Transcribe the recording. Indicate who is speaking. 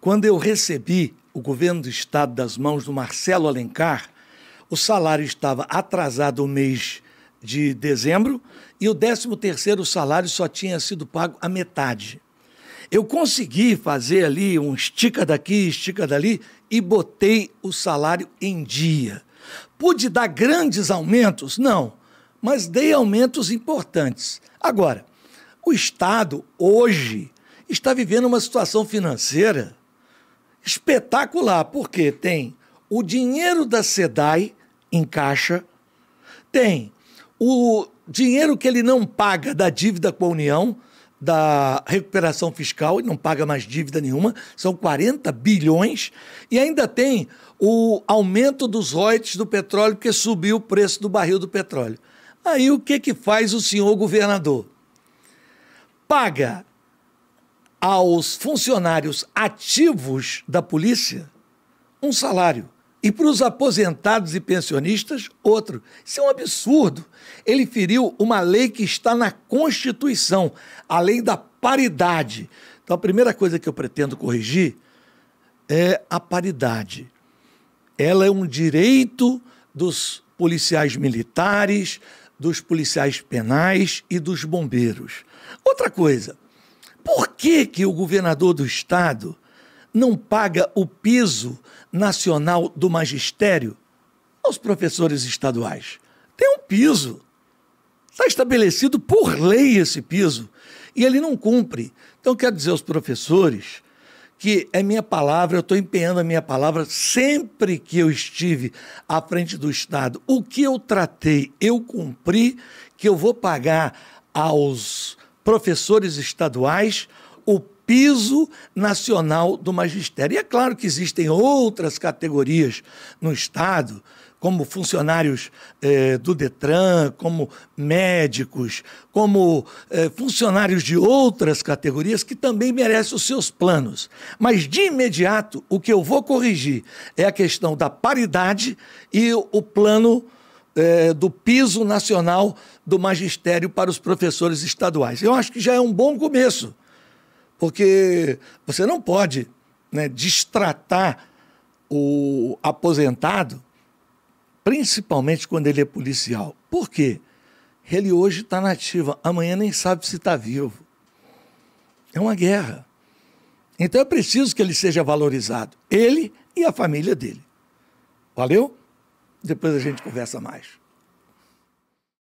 Speaker 1: Quando eu recebi o governo do estado das mãos do Marcelo Alencar, o salário estava atrasado o mês de dezembro e o 13º salário só tinha sido pago a metade. Eu consegui fazer ali um estica daqui, estica dali e botei o salário em dia. Pude dar grandes aumentos? Não mas dei aumentos importantes. Agora, o Estado hoje está vivendo uma situação financeira espetacular, porque tem o dinheiro da SEDAI em caixa, tem o dinheiro que ele não paga da dívida com a União, da recuperação fiscal e não paga mais dívida nenhuma, são 40 bilhões, e ainda tem o aumento dos royalties do petróleo, porque subiu o preço do barril do petróleo. Aí o que, que faz o senhor governador? Paga aos funcionários ativos da polícia um salário. E para os aposentados e pensionistas, outro. Isso é um absurdo. Ele feriu uma lei que está na Constituição, a lei da paridade. Então, a primeira coisa que eu pretendo corrigir é a paridade. Ela é um direito dos policiais militares, dos policiais penais e dos bombeiros. Outra coisa, por que, que o governador do estado não paga o piso nacional do magistério aos professores estaduais? Tem um piso. Está estabelecido por lei esse piso. E ele não cumpre. Então, quero dizer aos professores que é minha palavra, eu estou empenhando a minha palavra sempre que eu estive à frente do Estado. O que eu tratei, eu cumpri, que eu vou pagar aos professores estaduais o piso nacional do magistério. E é claro que existem outras categorias no Estado, como funcionários eh, do Detran, como médicos, como eh, funcionários de outras categorias que também merecem os seus planos. Mas, de imediato, o que eu vou corrigir é a questão da paridade e o plano. É, do piso nacional do magistério para os professores estaduais. Eu acho que já é um bom começo. Porque você não pode né, destratar o aposentado, principalmente quando ele é policial. Por quê? Ele hoje está na ativa, amanhã nem sabe se está vivo. É uma guerra. Então é preciso que ele seja valorizado, ele e a família dele. Valeu? Depois a gente conversa mais.